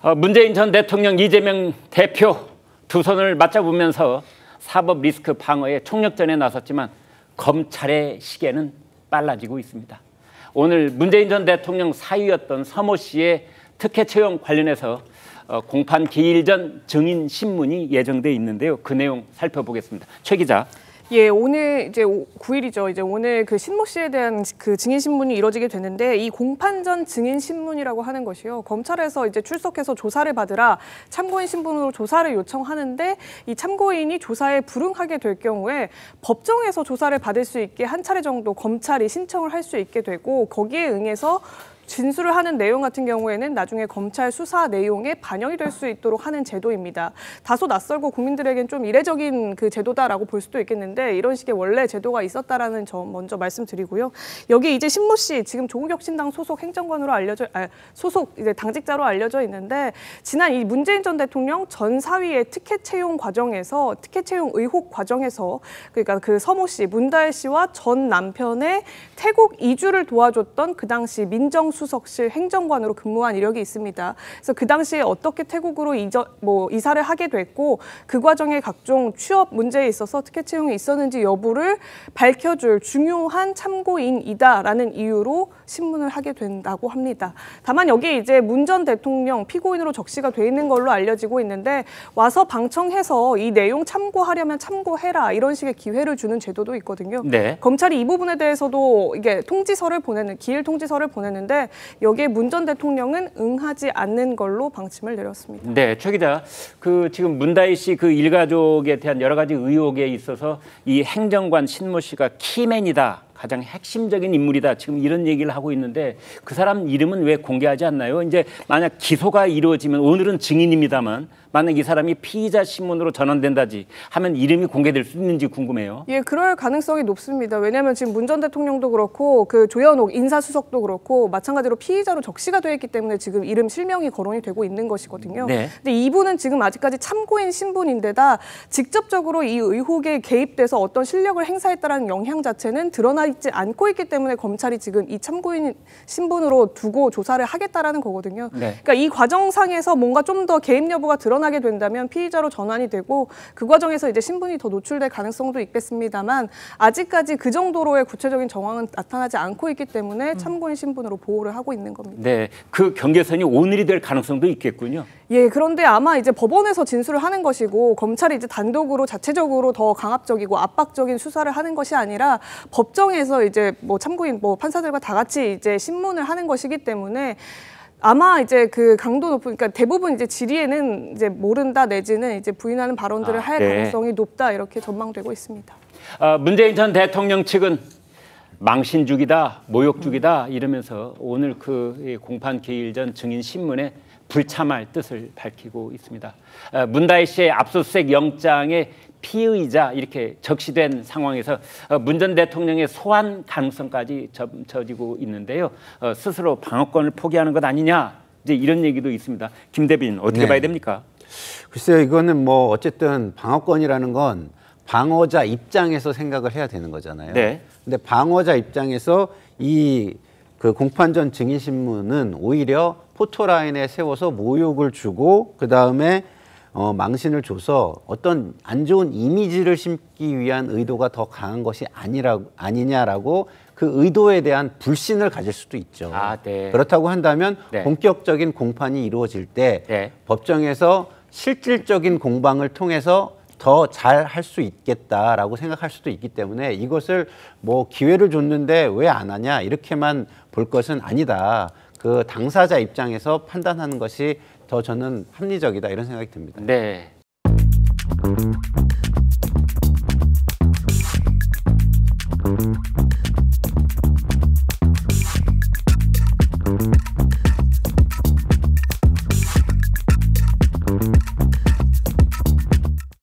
어, 문재인 전 대통령 이재명 대표 두 손을 맞잡으면서 사법 리스크 방어에 총력전에 나섰지만 검찰의 시계는 빨라지고 있습니다. 오늘 문재인 전 대통령 사위였던 서모 씨의 특혜 채용 관련해서 어, 공판 기일 전 증인 신문이 예정돼 있는데요. 그 내용 살펴보겠습니다. 최 기자. 예, 오늘 이제 9일이죠. 이제 오늘 그 신모 씨에 대한 그 증인 신문이 이뤄지게 되는데 이 공판전 증인 신문이라고 하는 것이요. 검찰에서 이제 출석해서 조사를 받으라 참고인 신분으로 조사를 요청하는데 이 참고인이 조사에 불응하게 될 경우에 법정에서 조사를 받을 수 있게 한 차례 정도 검찰이 신청을 할 수 있게 되고 거기에 응해서 진술을 하는 내용 같은 경우에는 나중에 검찰 수사 내용에 반영이 될 수 있도록 하는 제도입니다. 다소 낯설고 국민들에겐 좀 이례적인 그 제도다라고 볼 수도 있겠는데 이런 식의 원래 제도가 있었다라는 점 먼저 말씀드리고요. 여기 이제 신모 씨 지금 조국혁신당 소속 행정관으로 알려져 아, 소속 이제 당직자로 알려져 있는데 지난 이 문재인 전 대통령 전 사위의 특혜 채용 과정에서 특혜 채용 의혹 과정에서 그러니까 그 서모 씨 문다혜 씨와 전 남편의 태국 이주를 도와줬던 그 당시 민정 수석실 행정관으로 근무한 이력이 있습니다. 그래서 그 당시에 어떻게 태국으로 이저, 뭐 이사를 하게 됐고 그 과정에 각종 취업 문제에 있어서 특혜 채용이 있었는지 여부를 밝혀줄 중요한 참고인이다라는 이유로 신문을 하게 된다고 합니다. 다만 여기 이제 문전 대통령 피고인으로 적시가 돼 있는 걸로 알려지고 있는데 와서 방청해서 이 내용 참고하려면 참고해라 이런 식의 기회를 주는 제도도 있거든요. 네. 검찰이 이 부분에 대해서도 이게 통지서를 보내는 기일 통지서를 보냈는데 여기에 문 전 대통령은 응하지 않는 걸로 방침을 내렸습니다. 네, 최 기자, 그 지금 문다희 씨그 일가족에 대한 여러 가지 의혹에 있어서 이 행정관 신모 씨가 키맨이다. 가장 핵심적인 인물이다. 지금 이런 얘기를 하고 있는데 그 사람 이름은 왜 공개하지 않나요? 이제 만약 기소가 이루어지면 오늘은 증인입니다만 만약 이 사람이 피의자 신문으로 전환된다지 하면 이름이 공개될 수 있는지 궁금해요. 예, 그럴 가능성이 높습니다. 왜냐하면 지금 문 전 대통령도 그렇고 그 조현옥 인사수석도 그렇고 마찬가지로 피의자로 적시가 되어 있기 때문에 지금 이름 실명이 거론이 되고 있는 것이거든요. 네. 근데 이분은 지금 아직까지 참고인 신분인데다 직접적으로 이 의혹에 개입돼서 어떤 실력을 행사했다라는 영향 자체는 드러나 있지 않고 있기 때문에 검찰이 지금 이 참고인 신분으로 두고 조사를 하겠다라는 거거든요. 네. 그러니까 이 과정상에서 뭔가 좀 더 개입 여부가 드러 드러나게 된다면 피의자로 전환이 되고 그 과정에서 이제 신분이 더 노출될 가능성도 있겠습니다만 아직까지 그 정도로의 구체적인 정황은 나타나지 않고 있기 때문에 음. 참고인 신분으로 보호를 하고 있는 겁니다. 네, 그 경계선이 오늘이 될 가능성도 있겠군요. 예, 그런데 아마 이제 법원에서 진술을 하는 것이고 검찰이 이제 단독으로 자체적으로 더 강압적이고 압박적인 수사를 하는 것이 아니라 법정에서 이제 뭐 참고인 뭐 판사들과 다 같이 이제 신문을 하는 것이기 때문에 아마 이제 그 강도 높은 그러니까 대부분 이제 질의에는 이제 모른다 내지는 이제 부인하는 발언들을 아, 할 네. 가능성이 높다 이렇게 전망되고 있습니다. 아, 문재인 전 대통령 측은 망신죽이다 모욕죽이다 이러면서 오늘 그 공판 기일 전 증인 신문에 불참할 뜻을 밝히고 있습니다. 아, 문다혜 씨의 압수수색 영장의 피의자 이렇게 적시된 상황에서 어, 문전 대통령의 소환 가능성까지 점쳐지고 있는데요. 어, 스스로 방어권을 포기하는 것 아니냐 이제 이런 얘기도 있습니다. 김 대빈 어떻게 네. 봐야 됩니까? 글쎄요 이거는 뭐 어쨌든 방어권이라는 건 방어자 입장에서 생각을 해야 되는 거잖아요. 네. 근데 방어자 입장에서 이그 공판전 증인신문은 오히려 포토라인에 세워서 모욕을 주고 그 다음에 어, 망신을 줘서 어떤 안 좋은 이미지를 심기 위한 의도가 더 강한 것이 아니라 아니냐라고 그 의도에 대한 불신을 가질 수도 있죠. 아, 네. 그렇다고 한다면 네. 본격적인 공판이 이루어질 때 네. 법정에서 실질적인 공방을 통해서 더잘할수 있겠다라고 생각할 수도 있기 때문에 이것을 뭐 기회를 줬는데 왜 안 하냐 이렇게만 볼 것은 아니다. 그 당사자 입장에서 판단하는 것이 더 저는 합리적이다 이런 생각이 듭니다. 네.